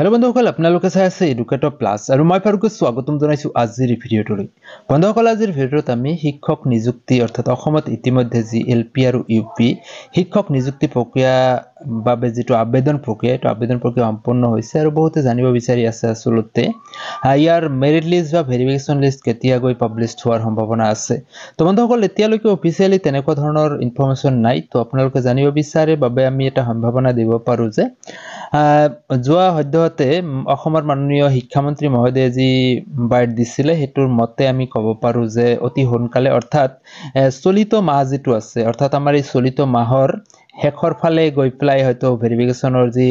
hello' বন্ধুসকল আপোনালোকে চাই আছে এডুকেটৰ প্লাছ আৰু মই ফাৰুকে স্বাগতম জনাইছোঁ আজিৰ ভিডিঅ'টোলৈ বন্ধুসকল আজিৰ ভিডিঅ'ত আমি শিক্ষক নিযুক্তি অৰ্থাৎ অসমত ইতিমধ্যে যি এল পি আৰু ইউ পি শিক্ষক নিযুক্তি প্ৰক্ৰিয়া বাবে যিটো আবেদন প্ৰক্ৰিয়া এইটো আবেদন প্ৰক্ৰিয়া সম্পূৰ্ণ হৈছে আৰু বহুতে জানিব বিচাৰি আছে আচলতে ইয়াৰ মেৰিট লিষ্ট বা ভেৰিফিকেশ্যন লিষ্ট কেতিয়া গৈ পাব্লিছ হোৱাৰ সম্ভাৱনা আছে তো বন্ধুসকল এতিয়ালৈকে অফিচিয়েলি তেনেকুৱা ধৰণৰ ইনফৰ্মেশ্যন নাই তো আপোনালোকে জানিব বিচাৰে বাবে আমি এটা সম্ভাৱনা দিব পাৰোঁ যে যোৱা সদ্যহতে অসমৰ মাননীয় শিক্ষামন্ত্ৰী মহোদয়ে যি বাইট দিছিলে সেইটোৰ মতে আমি ক'ব পাৰোঁ যে অতি সোনকালে অৰ্থাৎ চলিত মাহ যিটো আছে অৰ্থাৎ আমাৰ এই চলিত মাহৰ শেষৰ ফালে গৈ পেলাই হয়তো ভেৰিফিকেশ্যনৰ যি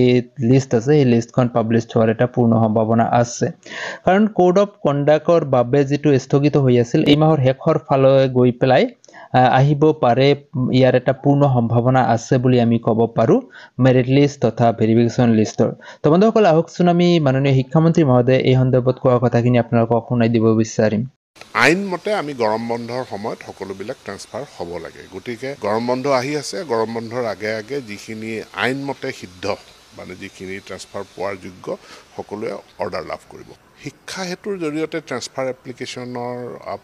লিষ্ট আছে সেই লিষ্টখন পাব্লিছ হোৱাৰ এটা পূৰ্ণ সম্ভাৱনা আছে কাৰণ কোড অফ কণ্ডাক্টৰ বাবে যিটো স্থগিত হৈ আছিল এই মাহৰ শেষৰ ফালে গৈ পেলাই আহিব পাৰে ইয়াৰ এটা পূৰ্ণ সম্ভাৱনা আছে বুলি আমি ক'ব পাৰোঁ মেৰিট লিষ্ট তথা ভেৰিফিকেশ্যন লিষ্টৰ তো বন্ধুসকল আহকচোন আমি মাননীয় শিক্ষামন্ত্ৰী মহোদয়ে এই সন্দৰ্ভত কোৱা কথাখিনি আপোনালোকক শুনাই দিব বিচাৰিম আইনমতে আমি গৰম বন্ধৰ সময়ত সকলোবিলাক ট্ৰেঞ্চফাৰ হ'ব লাগে গতিকে গৰম বন্ধ আহি আছে গৰম বন্ধৰ আগে আগে যিখিনি আইনমতে সিদ্ধ মানে যিখিনি ট্ৰেঞ্চফাৰ পোৱাৰ যোগ্য সকলোৱে অৰ্ডাৰ লাভ কৰিব শিক্ষা হেতুৰ জৰিয়তে ট্ৰেঞ্চফাৰ এপ্লিকেশ্যনৰ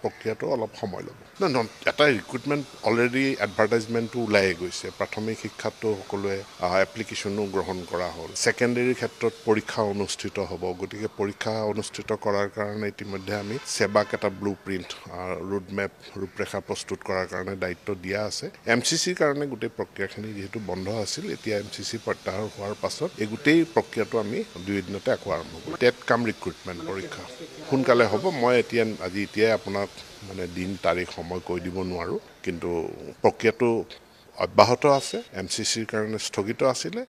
প্ৰক্ৰিয়াটো অলপ সময় ল'ব ন এটা ৰিক্ৰুইটমেণ্ট অলৰেডি এডভাৰটাইজমেণ্টো ওলাই গৈছে প্ৰাথমিক শিক্ষাততো সকলোৱে এপ্লিকেশ্যনো গ্ৰহণ কৰা হ'ল ছেকেণ্ডেৰীৰ ক্ষেত্ৰত পৰীক্ষা অনুষ্ঠিত হ'ব গতিকে পৰীক্ষা অনুষ্ঠিত কৰাৰ কাৰণে ইতিমধ্যে আমি চেবাক এটা ব্লু প্ৰিণ্ট ৰোডমেপ ৰূপৰেখা প্ৰস্তুত কৰাৰ কাৰণে দায়িত্ব দিয়া আছে এম চি চিৰ কাৰণে গোটেই প্ৰক্ৰিয়াখিনি যিহেতু বন্ধ আছিল এতিয়া এম চি চি প্ৰত্যাহাৰ হোৱাৰ পাছত এই গোটেই প্ৰক্ৰিয়াটো আমি দুই এদিনতে আকৌ আৰম্ভ কৰোঁ টেট কাম ৰিক্ৰুইটমেণ্ট পৰীক্ষা সোনকালে হ'ব মই এতিয়া আজি এতিয়াই আপোনাক মানে দিন তাৰিখ সময় কৈ দিব নোৱাৰোঁ কিন্তু প্ৰক্ৰিয়াটো অব্যাহত আছে এম চি চিৰ কাৰণে স্থগিত আছিলে